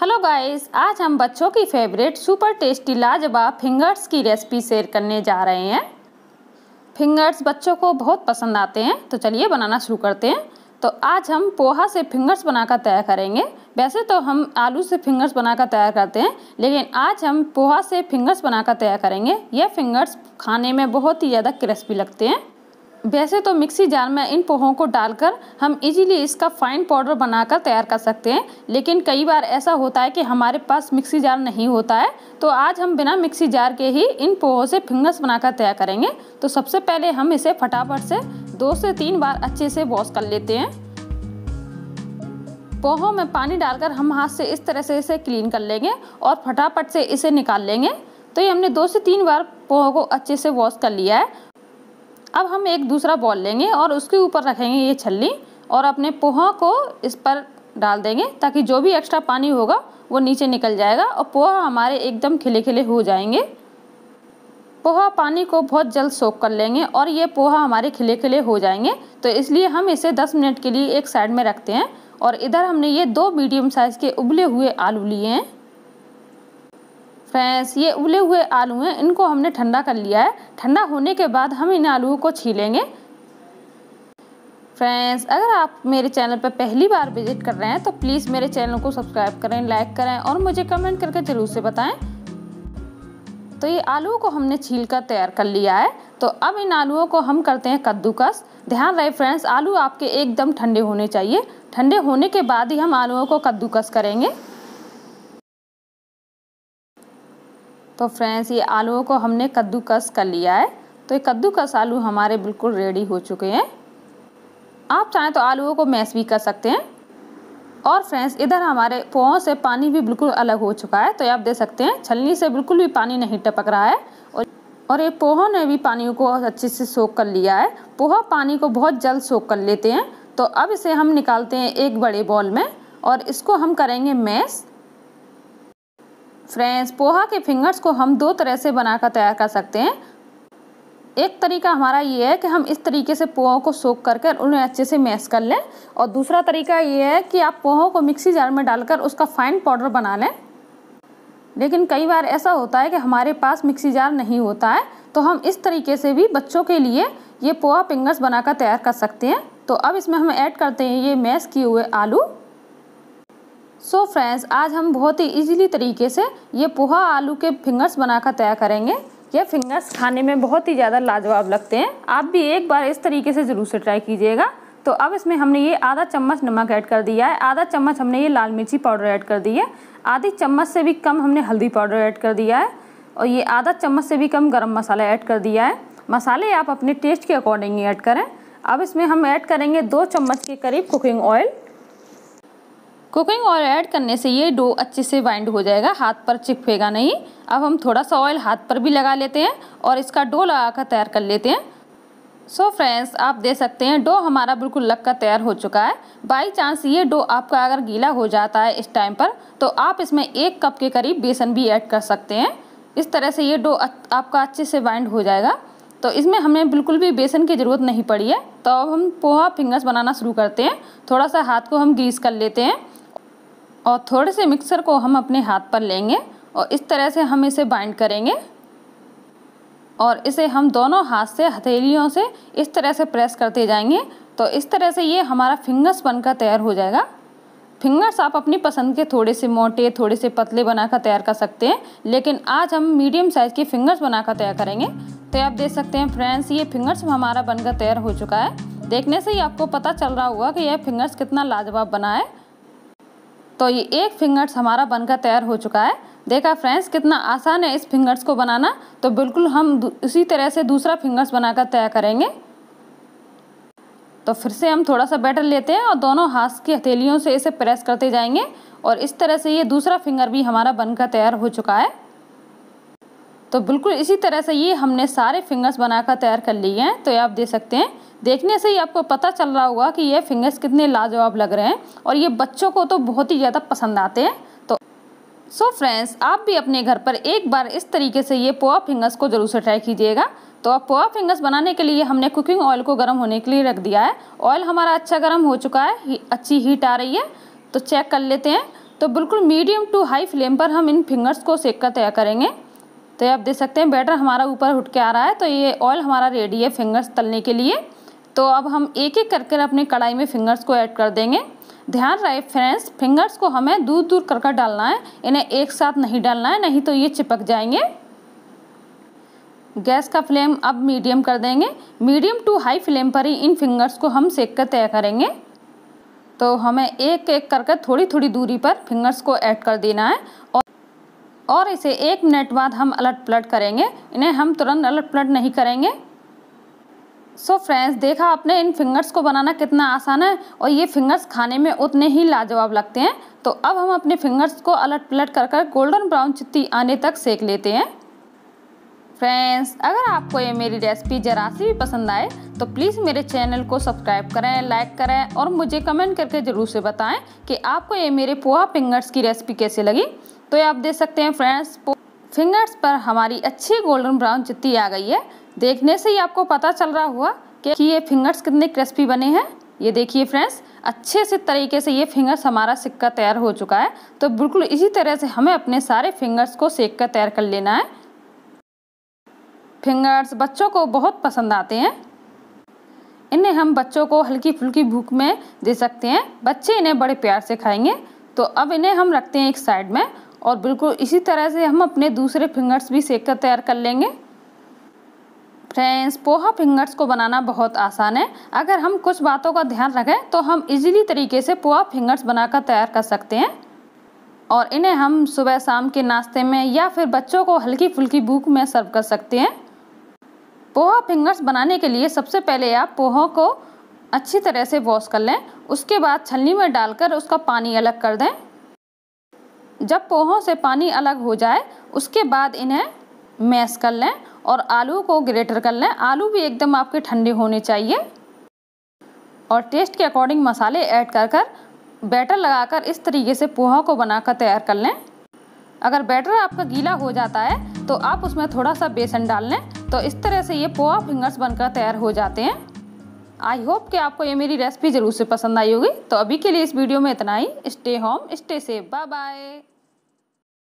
hello guys आज हम बच्चों की फेवरेट सुपर टेस्टी लाजवाब फिंगर्स की रेसिपी शेयर करने जा रहे हैं फिंगर्स बच्चों को बहुत पसंद आते हैं तो चलिए बनाना शुरू करते हैं तो आज हम पोहा से फिंगर्स बनाकर तैयार करेंगे वैसे तो हम आलू से फिंगर्स बनाकर तैयार करते हैं लेकिन आज हम पोहा से फिंगर्स बनाकर तैयार करेंगे यह फिंगर्स खाने में बहुत ही ज़्यादा क्रिस्पी लगते हैं वैसे तो मिक्सी जार में इन पोहों को डालकर हम इजीली इसका फाइन पाउडर बनाकर तैयार कर सकते हैं लेकिन कई बार ऐसा होता है कि हमारे पास मिक्सी जार नहीं होता है तो आज हम बिना मिक्सी जार के ही इन पोहों से फिंगर्स बनाकर तैयार करेंगे तो सबसे पहले हम इसे फटाफट से दो से तीन बार अच्छे से वॉश कर लेते हैं पोहों में पानी डालकर हम हाथ से इस तरह से इसे क्लीन कर लेंगे और फटाफट से इसे निकाल लेंगे तो ये हमने दो से तीन बार पोहों को अच्छे से वॉश कर लिया है अब हम एक दूसरा बॉल लेंगे और उसके ऊपर रखेंगे ये छल्ली और अपने पोहा को इस पर डाल देंगे ताकि जो भी एक्स्ट्रा पानी होगा वो नीचे निकल जाएगा और पोहा हमारे एकदम खिले खिले हो जाएंगे पोहा पानी को बहुत जल्द सोख कर लेंगे और ये पोहा हमारे खिले खिले हो जाएंगे तो इसलिए हम इसे 10 मिनट के लिए एक साइड में रखते हैं और इधर हमने ये दो मीडियम साइज़ के उबले हुए आलू लिए हैं फैंस ये उबले हुए आलू हैं इनको हमने ठंडा कर लिया है ठंडा होने के बाद हम इन आलूओं को छीलेंगे फ्रेंड्स अगर आप मेरे चैनल पर पहली बार विजिट कर रहे हैं तो प्लीज़ मेरे चैनल को सब्सक्राइब करें लाइक करें और मुझे कमेंट करके ज़रूर से बताएं तो ये आलूओं को हमने छील कर तैयार कर लिया है तो अब इन आलूओं को हम करते हैं कद्दूकस ध्यान रहे फ्रेंड्स आलू आपके एकदम ठंडे होने चाहिए ठंडे होने के बाद ही हम आलूओं को कद्दूकस करेंगे तो फ्रेंड्स ये आलूओं को हमने कद्दूकस कर लिया है तो ये कद्दूकस आलू हमारे बिल्कुल रेडी हो चुके हैं आप चाहें तो आलूओं को मैश भी कर सकते हैं और फ्रेंड्स इधर हमारे पोहों से पानी भी बिल्कुल अलग हो चुका है तो आप देख सकते हैं छलनी से बिल्कुल भी पानी नहीं टपक रहा है और और ये पोहों ने भी पानी को अच्छे से सोख कर लिया है पोहा पानी को बहुत जल्द सोख कर लेते हैं तो अब इसे हम निकालते हैं एक बड़े बॉल में और इसको हम करेंगे मैश फ्रेंड्स पोहा के फिंगर्स को हम दो तरह से बनाकर तैयार कर सकते हैं एक तरीका हमारा ये है कि हम इस तरीके से पोहों को सोख करके उन्हें अच्छे से मैश कर लें और दूसरा तरीका ये है कि आप पोहों को मिक्सी जार में डालकर उसका फाइन पाउडर बना लें लेकिन कई बार ऐसा होता है कि हमारे पास मिक्सी जार नहीं होता है तो हम इस तरीके से भी बच्चों के लिए ये पोहा फिंगर्स बनाकर तैयार कर सकते हैं तो अब इसमें हम ऐड करते हैं ये मैश किए हुए आलू सो so फ्रेंड्स आज हम बहुत ही इजीली तरीके से ये पोहा आलू के फिंगर्स बनाकर तैयार करेंगे ये फिंगर्स खाने में बहुत ही ज़्यादा लाजवाब लगते हैं आप भी एक बार इस तरीके से ज़रूर से ट्राई कीजिएगा तो अब इसमें हमने ये आधा चम्मच नमक ऐड कर दिया है आधा चम्मच हमने ये लाल मिर्ची पाउडर ऐड कर दी है आधी चम्मच से भी कम हमने हल्दी पाउडर ऐड कर दिया है और ये आधा चम्मच से भी कम गर्म मसाला ऐड कर दिया है मसाले आप अपने टेस्ट के अकॉर्डिंग ऐड करें अब इसमें हम ऐड करेंगे दो चम्मच के करीब cooking oil cooking oil add करने से ये डो अच्छे से वाइंड हो जाएगा हाथ पर चिपकेगा नहीं अब हम थोड़ा सा ऑयल हाथ पर भी लगा लेते हैं और इसका डो लगा कर तैयार कर लेते हैं सो so फ्रेंड्स आप देख सकते हैं डो हमारा बिल्कुल लग कर तैयार हो चुका है बाई चांस ये डो आपका अगर गीला हो जाता है इस टाइम पर तो आप इसमें एक कप के करीब बेसन भी ऐड कर सकते हैं इस तरह से ये डो आपका अच्छे से वाइंड हो जाएगा तो इसमें हमें बिल्कुल भी बेसन की ज़रूरत नहीं पड़ी है तो अब हम पोहा फिंगर्स बनाना शुरू करते हैं थोड़ा सा हाथ को हम ग्रीस कर लेते हैं और थोड़े से मिक्सर को हम अपने हाथ पर लेंगे और इस तरह से हम इसे बाइंड करेंगे और इसे हम दोनों हाथ से हथेलियों से इस तरह से प्रेस करते जाएंगे तो इस तरह से ये हमारा फिंगर्स बनकर तैयार हो जाएगा फिंगर्स आप अपनी पसंद के थोड़े से मोटे थोड़े से पतले बनाकर तैयार कर सकते हैं लेकिन आज हम मीडियम साइज़ के फिंगर्स बनाकर तैयार करेंगे तो आप देख सकते हैं फ्रेंड्स ये फिंगर्स हमारा बनकर तैयार हो चुका है देखने से ही आपको पता चल रहा होगा कि यह फिंगर्स कितना लाजवाब बना है तो ये एक फिंगर्स हमारा बनकर तैयार हो चुका है देखा फ्रेंड्स कितना आसान है इस फिंगर्स को बनाना तो बिल्कुल हम इसी तरह से दूसरा फिंगर्स बनाकर तैयार करेंगे तो फिर से हम थोड़ा सा बैटर लेते हैं और दोनों हाथ की हथेलियों से इसे प्रेस करते जाएंगे और इस तरह से ये दूसरा फिंगर भी हमारा बनकर तैयार हो चुका है तो बिल्कुल इसी तरह से ये हमने सारे फिंगर्स बनाकर तैयार कर लिए हैं तो ये आप दे सकते हैं देखने से ही आपको पता चल रहा होगा कि ये फिंगर्स कितने लाजवाब लग रहे हैं और ये बच्चों को तो बहुत ही ज़्यादा पसंद आते हैं तो सो so फ्रेंड्स आप भी अपने घर पर एक बार इस तरीके से ये पोआ फिंगर्स को ज़रूर से ट्राई कीजिएगा तो अब पोआ फिंगर्स बनाने के लिए हमने कुकिंग ऑयल को गर्म होने के लिए रख दिया है ऑयल हमारा अच्छा गर्म हो चुका है अच्छी हीट आ रही है तो चेक कर लेते हैं तो बिल्कुल मीडियम टू हाई फ्लेम पर हम इन फिंगर्स को सेक कर तैयार करेंगे तो आप देख सकते हैं बैटर हमारा ऊपर उठ के आ रहा है तो ये ऑयल हमारा रेडी है फिंगर्स तलने के लिए तो अब हम एक एक करके अपनी कढ़ाई में फिंगर्स को ऐड कर देंगे ध्यान रहे फ्रेंड्स फिंगर्स को हमें दूर दूर कर कर डालना है इन्हें एक साथ नहीं डालना है नहीं तो ये चिपक जाएंगे गैस का फ्लेम अब मीडियम कर देंगे मीडियम टू हाई फ्लेम पर ही इन फिंगर्स को हम सेक कर तय करेंगे तो हमें एक एक कर कर थोड़ी थोड़ी दूरी पर फिंगर्स को ऐड कर देना है और और इसे एक मिनट बाद हम अलट पलट करेंगे इन्हें हम तुरंत अलट पलट नहीं करेंगे सो so फ्रेंड्स देखा आपने इन फिंगर्स को बनाना कितना आसान है और ये फिंगर्स खाने में उतने ही लाजवाब लगते हैं तो अब हम अपने फिंगर्स को अलट पलट कर कर गोल्डन ब्राउन चित्ती आने तक सेक लेते हैं फ्रेंड्स अगर आपको ये मेरी रेसिपी जरा सी भी पसंद आए तो प्लीज़ मेरे चैनल को सब्सक्राइब करें लाइक करें और मुझे कमेंट करके ज़रूर से बताएँ कि आपको ये मेरे पोहा फिंगर्स की रेसिपी कैसे लगी तो ये आप देख सकते हैं फ्रेंड्स फिंगर्स पर हमारी अच्छी गोल्डन ब्राउन चित्ती आ गई है देखने से ही आपको पता चल रहा हुआ कि ये फिंगर्स कितने क्रिस्पी बने हैं ये देखिए फ्रेंड्स अच्छे से तरीके से ये फिंगर्स हमारा सिक्का तैयार हो चुका है तो बिल्कुल इसी तरह से हमें अपने सारे फिंगर्स को सेक कर तैयार कर लेना है फिंगर्स बच्चों को बहुत पसंद आते हैं इन्हें हम बच्चों को हल्की फुल्की भूख में दे सकते हैं बच्चे इन्हें बड़े प्यार से खाएंगे तो अब इन्हें हम रखते हैं एक साइड में और बिल्कुल इसी तरह से हम अपने दूसरे फिंगर्स भी सेक कर तैयार कर लेंगे फ्रेंड्स पोहा फिंगर्स को बनाना बहुत आसान है अगर हम कुछ बातों का ध्यान रखें तो हम इजीली तरीके से पोहा फिंगर्स बनाकर तैयार कर सकते हैं और इन्हें हम सुबह शाम के नाश्ते में या फिर बच्चों को हल्की फुल्की भूख में सर्व कर सकते हैं पोहा फिंगर्स बनाने के लिए सबसे पहले आप पोहा को अच्छी तरह से वॉश कर लें उसके बाद छलनी में डालकर उसका पानी अलग कर दें जब पोहों से पानी अलग हो जाए उसके बाद इन्हें मैश कर लें और आलू को ग्रेटर कर लें आलू भी एकदम आपके ठंडे होने चाहिए और टेस्ट के अकॉर्डिंग मसाले ऐड कर कर बैटर लगाकर इस तरीके से पोहा को बनाकर तैयार कर लें अगर बैटर आपका गीला हो जाता है तो आप उसमें थोड़ा सा बेसन डाल लें तो इस तरह से ये पोहा फिंगर्स बनकर तैयार हो जाते हैं आई होप कि आपको ये मेरी रेसिपी ज़रूर से पसंद आई होगी तो अभी के लिए इस वीडियो में इतना ही stay home stay safe bye bye